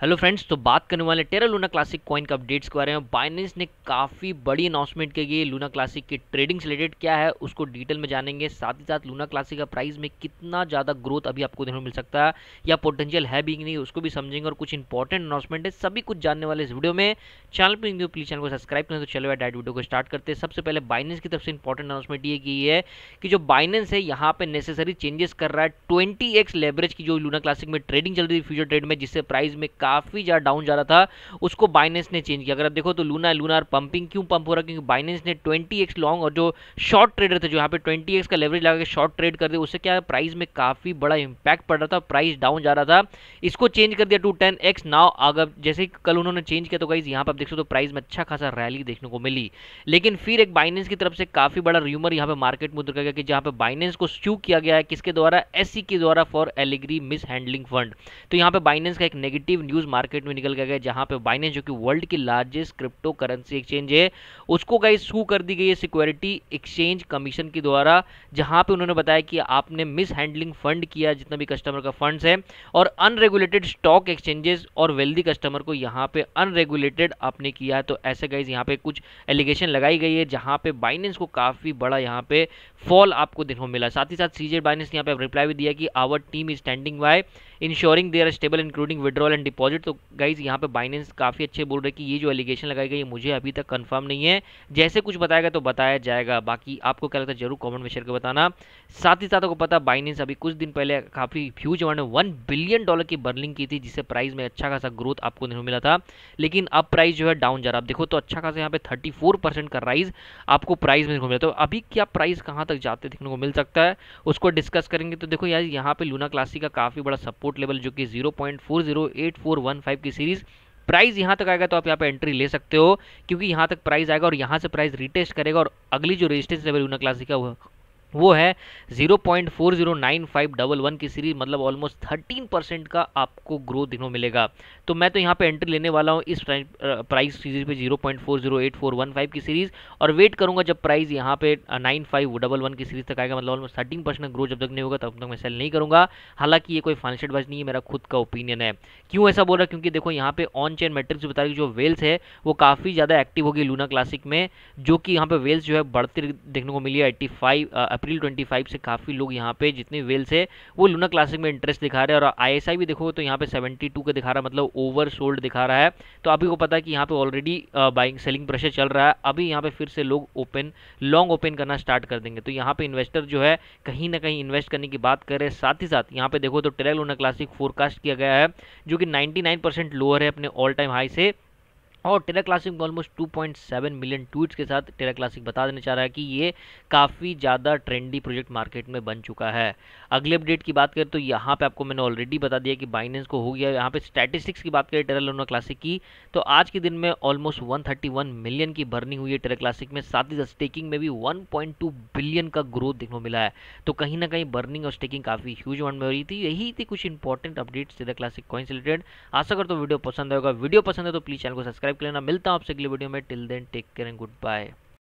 hello friends तो बात करने वाले टेरा लूना क्लासिक कॉइन के अपडेट्स के बारे में बाइनेंस ने काफ़ी बड़ी अनाउंसमेंट की गई लूना क्लासिक की ट्रेडिंग से रिलेटेड क्या है उसको डिटेल में जानेंगे साथ ही साथ लूना क्लासिक का प्राइस में कितना ज़्यादा ग्रोथ अभी आपको देखने को मिल सकता है या पोटेंशियल है भी नहीं उसको भी समझेंगे और कुछ इंपॉर्टेंट अनाउंसमेंट है सभी कुछ जानने वाले इस वीडियो में चैनल पर नहीं प्लीज चैनल को सब्सक्राइब करें तो चलो यार वीडियो को स्टार्ट करते हैं सबसे पहले बाइनेंस की तरफ से इंपॉर्टेंट अनाउंसमेंट ये की है कि जो बाइनेंस है यहाँ पर नेसेसरी चेंजेस कर रहा है ट्वेंटी लेवरेज की जो लूना क्लासिक में ट्रेडिंग चल रही है फ्यूचर ट्रेड में जिससे प्राइस में काफ़ी ज़्यादा डाउन जा रहा था उसको बाइनेंस ने चेंज किया अगर आप देखो तो लूना लूनार पंपिंग क्यों पंप हो रहा है क्योंकि बाइनेंस ने ट्वेंटी लॉन्ग और जो शॉर्ट ट्रेडर थे जो यहाँ पे ट्वेंटी का लेवरेज लगा के शॉर्ट ट्रेड कर दिया उससे क्या प्राइस में काफ़ी बड़ा इंपैक्ट पड़ रहा था प्राइस डाउन जा रहा था इसको चेंज कर दिया टू टेन एक्स नाव अगर जैसे कल उन्होंने चेंज किया तो गाइज यहाँ पर आप देख सकते हो तो प्राइस में अच्छा खासा रैली देखने को मिली लेकिन फिर एक बाइनेंस की तरफ से काफ़ी बड़ा र्यूमर यहाँ पे मार्केट में उतर गया कि जहाँ पे बाइनेंस को स्यू किया गया है किसके द्वारा एस e के द्वारा फॉर एलिग्री मिस हैंडलिंग फंड तो यहाँ पे बाइनेंस का एक नेगेटिव न्यूज न्यूज मार्केट में निकल गया गए जहाँ पे बाइनेंस जो कि वर्ल्ड की लार्जेस्ट क्रिप्टो करेंसी एक्सचेंज है उसको गई सू कर दी गई है सिक्योरिटी एक्सचेंज कमीशन के द्वारा जहां पे उन्होंने बताया कि आपने मिस हैंडलिंग फंड किया जितना भी कस्टमर का फंड है और अनरेगुलेटेड स्टॉक एक्सचेंजेस और वेल्दी कस्टमर को यहाँ पे अनरेगुलेटेड आपने किया तो ऐसे गाइज यहाँ पे कुछ एलिगेशन लगाई गई है जहां पे बाइनेंस को काफ़ी बड़ा यहाँ पे फॉल आपको देखने मिला साथ ही साथ सीजेड बाइनेंस ने यहाँ पे रिप्लाई भी दिया कि our team is standing by ensuring their stable including withdrawal and deposit deposit तो गाइज यहाँ पे बाइनेंस काफ़ी अच्छे बोल रहे कि ये जो एलिगेशन लगाई गई मुझे अभी तक कंफर्म नहीं है जैसे कुछ बताएगा तो बताया जाएगा बाकी आपको क्या लगता है जरूर कॉमेंट में शेयर कर बताना साथ ही साथ आपको पता बाइनेंस अभी कुछ दिन पहले काफ़ी फ्यूज वन बिलियन डॉलर की बर्निंग की थी जिससे प्राइस में अच्छा खासा ग्रोथ आपको नहीं मिला था लेकिन अब प्राइस जो है डाउन जा रहा आप देखो तो अच्छा खासा यहाँ पे थर्टी का राइज आपको प्राइस में मिला तो अभी क्या प्राइस कहाँ तक जाते देखने को मिल सकता है उसको डिस्कस करेंगे तो देखो यार यहाँ पे लूना क्लासी का काफ़ी बड़ा सपोर्ट लेवल जो कि जीरो फोर वन फाइव की सीरीज़ प्राइस यहाँ तक आएगा तो आप यहाँ पे एंट्री ले सकते हो क्योंकि यहाँ तक प्राइस आएगा और यहाँ से प्राइस रिटेस्ट करेगा और अगली जो रेजिस्टेंस लेवल यूना क्लासिक का वो है 0.409511 की सीरीज मतलब ऑलमोस्ट 13% का आपको ग्रोथ दिनों मिलेगा तो मैं तो यहाँ पे एंट्री लेने वाला हूँ इस प्राइस सीरीज पे 0.408415 की सीरीज और वेट करूँगा जब प्राइस यहाँ पे नाइन फाइव डबल वन की सीरीज तक आएगा मतलब ऑलमोस्ट थर्टीन परसेंट ग्रोथ जब तक नहीं होगा तब तक मैं सेल नहीं करूँगा हालांकि ये कोई फाइनेंशियल एडवाइस नहीं है मेरा खुद का ओपिनियन है क्यों ऐसा बोल रहा क्योंकि देखो यहाँ पे ऑन चेन मेट्रिक्स बता रही जो वेल्स है वो काफ़ी ज़्यादा एक्टिव होगी लूना क्लासिक में जो कि यहाँ पे वेल्स जो है बढ़ती देखने को मिली है एट्टी अप्रैल 25 से काफ़ी लोग यहाँ पे जितने वेल्स है वो लूना क्लासिक में इंटरेस्ट दिखा रहे हैं और आईएसआई भी देखो तो यहाँ पे 72 के दिखा रहा है मतलब ओवर सोल्ड दिखा रहा है तो अभी को पता है कि यहाँ पे ऑलरेडी बाइंग सेलिंग प्रेशर चल रहा है अभी यहाँ पे फिर से लोग ओपन लॉन्ग ओपन करना स्टार्ट कर देंगे तो यहाँ पे इन्वेस्टर जो है कहीं ना कहीं इन्वेस्ट करने की बात कर रहे हैं साथ ही साथ यहाँ पे देखो तो ट्रेल लूना क्लासिक फोरकास्ट किया गया है जो कि नाइन्टी लोअर है अपने ऑल टाइम हाई से और टेरा क्लासिक में ऑलमोस्ट 2.7 मिलियन ट्वीट्स के साथ टेरा क्लासिक बता देना चाह रहा है कि ये काफ़ी ज़्यादा ट्रेंडी प्रोजेक्ट मार्केट में बन चुका है अगले अपडेट की बात करें तो यहाँ पे आपको मैंने ऑलरेडी बता दिया कि बाइनेंस को हो गया यहाँ पे स्टैटिस्टिक्स की बात करें टेरा लोना क्लासिक की तो आज के दिन में ऑलमोस्ट वन मिलियन की बर्निंग हुई है टेरा क्लासिक में साथ ही साथ स्टेकिंग में भी टू बिलियन का ग्रोथ देखने को मिला है तो कहीं ना कहीं बर्निंग और स्टेकिंग काफ़ी ह्यूज अमाउंट में हो रही थी यही थी कुछ important updates Terra Classic coin से रिलेटेड आशा करता तो वीडियो पसंद आएगा वीडियो पसंद है तो प्लीज़ चैनल को सब्सक्राइब सब्सक्राइब कर लेना मिलता हूँ आपसे अगली वीडियो में till then take care and good bye